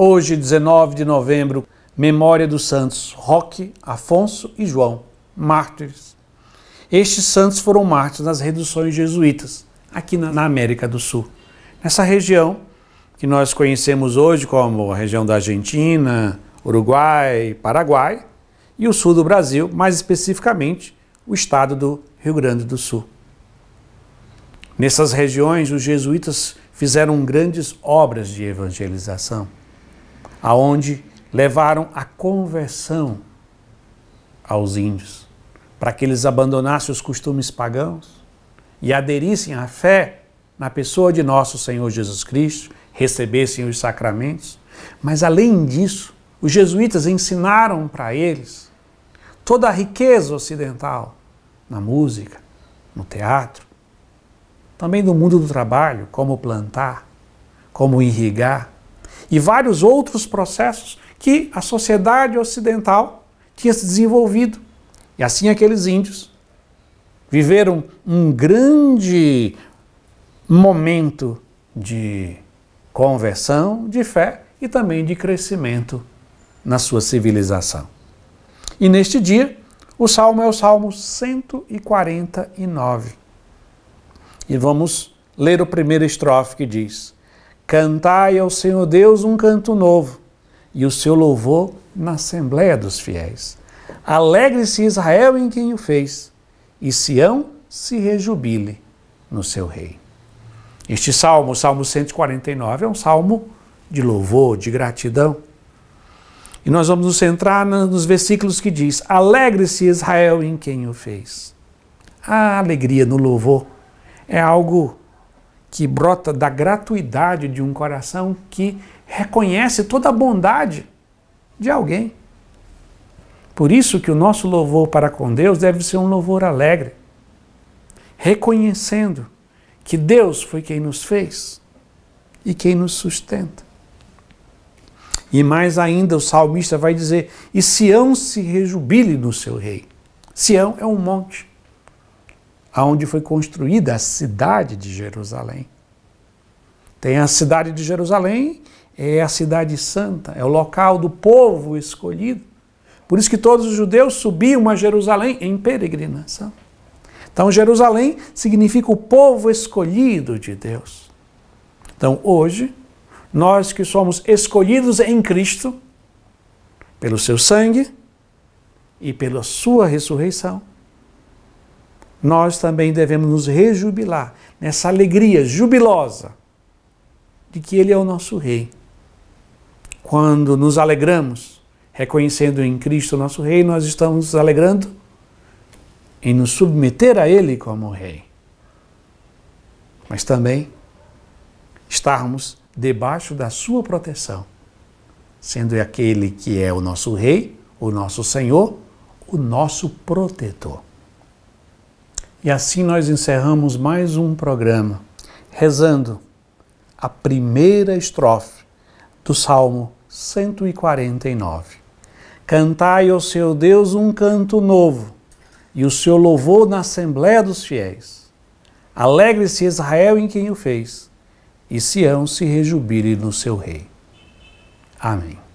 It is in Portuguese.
Hoje, 19 de novembro, memória dos santos Roque, Afonso e João, mártires. Estes santos foram mártires nas reduções jesuítas, aqui na América do Sul. Nessa região, que nós conhecemos hoje como a região da Argentina, Uruguai, Paraguai, e o sul do Brasil, mais especificamente o estado do Rio Grande do Sul. Nessas regiões, os jesuítas fizeram grandes obras de evangelização aonde levaram a conversão aos índios, para que eles abandonassem os costumes pagãos e aderissem à fé na pessoa de nosso Senhor Jesus Cristo, recebessem os sacramentos. Mas além disso, os jesuítas ensinaram para eles toda a riqueza ocidental na música, no teatro, também no mundo do trabalho, como plantar, como irrigar, e vários outros processos que a sociedade ocidental tinha se desenvolvido. E assim aqueles índios viveram um grande momento de conversão, de fé e também de crescimento na sua civilização. E neste dia, o salmo é o salmo 149. E vamos ler o primeiro estrofe que diz: Cantai ao Senhor Deus um canto novo, e o seu louvor na Assembleia dos Fiéis. Alegre-se Israel em quem o fez, e Sião se rejubile no seu rei. Este salmo, o Salmo 149, é um salmo de louvor, de gratidão. E nós vamos nos centrar nos versículos que diz: Alegre-se Israel em quem o fez. A alegria no louvor é algo que brota da gratuidade de um coração que reconhece toda a bondade de alguém. Por isso que o nosso louvor para com Deus deve ser um louvor alegre, reconhecendo que Deus foi quem nos fez e quem nos sustenta. E mais ainda, o salmista vai dizer: E Sião se rejubile no seu rei. Sião é um monte aonde foi construída a cidade de Jerusalém. Tem a cidade de Jerusalém, é a cidade santa, é o local do povo escolhido. Por isso que todos os judeus subiam a Jerusalém em peregrinação. Então, Jerusalém significa o povo escolhido de Deus. Então, hoje, nós que somos escolhidos em Cristo, pelo seu sangue e pela sua ressurreição, nós também devemos nos rejubilar nessa alegria jubilosa de que Ele é o nosso Rei. Quando nos alegramos, reconhecendo em Cristo o nosso Rei, nós estamos nos alegrando em nos submeter a Ele como Rei. Mas também estarmos debaixo da Sua proteção, sendo aquele que é o nosso Rei, o nosso Senhor, o nosso protetor. E assim nós encerramos mais um programa, rezando a primeira estrofe do Salmo 149. Cantai ao seu Deus um canto novo, e o seu louvor na Assembleia dos Fiéis. Alegre-se Israel em quem o fez, e Sião se rejubile no seu rei. Amém.